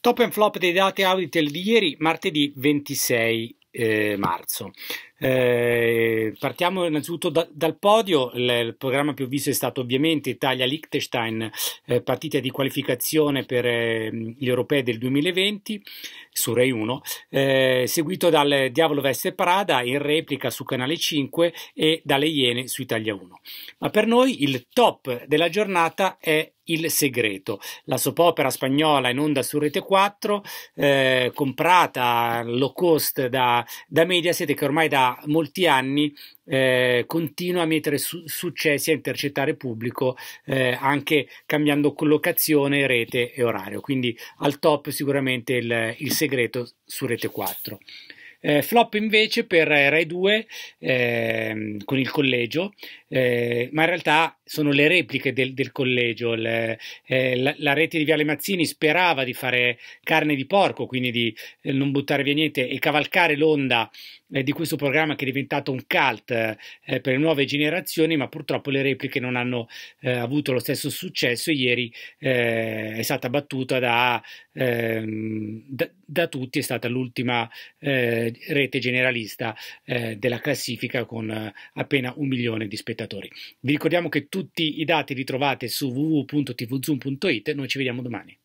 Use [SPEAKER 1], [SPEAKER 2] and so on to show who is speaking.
[SPEAKER 1] Top and flop dei dati Auditel di ieri, martedì 26 eh, marzo. Eh, partiamo innanzitutto da, dal podio, il, il, programma più visto è stato ovviamente Italia-Liechtenstein, eh, partita di qualificazione per eh, gli europei del 2020 su Rai 1, eh, seguito dal Diavolo Veste Parada in replica su Canale 5 e dalle Iene su Italia 1. Ma per noi il top della giornata è il segreto, la opera spagnola in onda su Rete 4, eh, comprata low cost da, da Mediaset che ormai da molti anni eh, continua a mettere su- successi a intercettare pubblico eh, anche cambiando collocazione, rete e orario. Quindi al top sicuramente il, il segreto su Rete 4. Eh, flop invece per eh, Rai 2 eh, con il collegio, eh, ma in realtà sono le repliche del, del collegio. Le, eh, la, la, rete di Viale Mazzini sperava di fare carne di porco, quindi di eh, non buttare via niente e cavalcare l'onda di questo programma che è diventato un cult per le nuove generazioni, ma purtroppo le repliche non hanno avuto lo stesso successo. Ieri è stata battuta da, ehm, da, da, tutti, è stata l'ultima. Eh, rete generalista eh, della classifica con eh, appena un milione di spettatori. Vi ricordiamo che tutti i dati li trovate su www.tvzoom.it, noi ci vediamo domani.